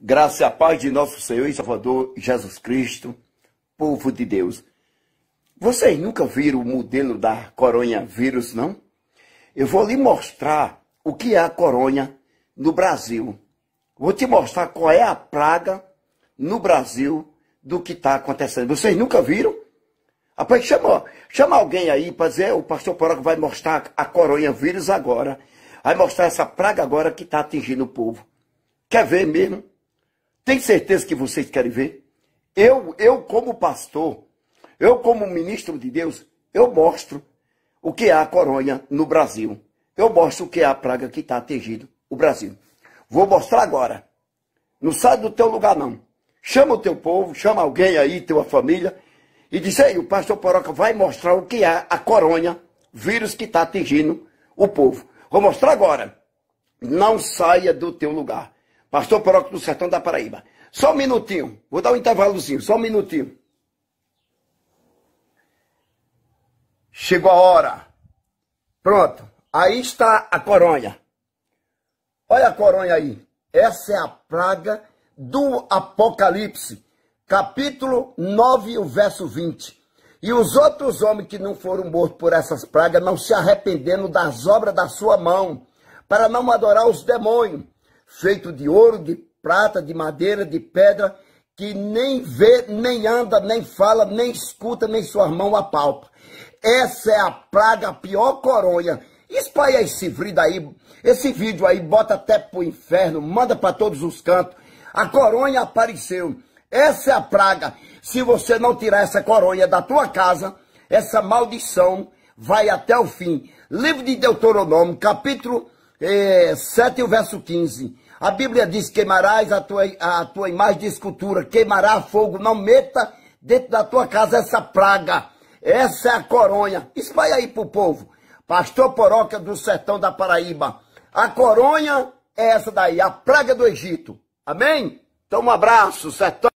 Graça e a paz de nosso Senhor e Salvador Jesus Cristo, povo de Deus. Vocês nunca viram o modelo da coronavírus, não? Eu vou lhe mostrar o que é a corona no Brasil. Vou te mostrar qual é a praga no Brasil do que está acontecendo. Vocês nunca viram? Rapaz, chama, chama alguém aí para dizer, o pastor Poroca vai mostrar a coronavírus agora. Vai mostrar essa praga agora que está atingindo o povo. Quer ver mesmo? Tem certeza que vocês querem ver? Eu, eu como pastor, eu como ministro de Deus, eu mostro o que é a coronha no Brasil. Eu mostro o que é a praga que está atingindo o Brasil. Vou mostrar agora. Não sai do teu lugar, não. Chama o teu povo, chama alguém aí, tua família, e diz aí, o pastor Poroca vai mostrar o que é a coronha, vírus que está atingindo o povo. Vou mostrar agora. Não saia do teu lugar. Pastor Paróquio do Sertão da Paraíba. Só um minutinho, vou dar um intervalozinho, só um minutinho. Chegou a hora. Pronto, aí está a coronha. Olha a coronha aí. Essa é a praga do Apocalipse, capítulo 9, o verso 20. E os outros homens que não foram mortos por essas pragas, não se arrependendo das obras da sua mão, para não adorar os demônios feito de ouro, de prata, de madeira, de pedra, que nem vê, nem anda, nem fala, nem escuta, nem sua mão apalpa. Essa é a praga, a pior coronha. Espalha esse vídeo aí, esse vídeo aí, bota até pro inferno, manda para todos os cantos. A coronha apareceu. Essa é a praga. Se você não tirar essa coronha da tua casa, essa maldição vai até o fim. Livro de Deuteronômio, capítulo é, 7 o verso 15. A Bíblia diz: queimarás a tua, a tua imagem de escultura, queimará fogo, não meta dentro da tua casa essa praga, essa é a coronha. vai aí pro povo. Pastor Poroca do sertão da Paraíba. A coronha é essa daí, a praga do Egito. Amém? Então um abraço, sertão.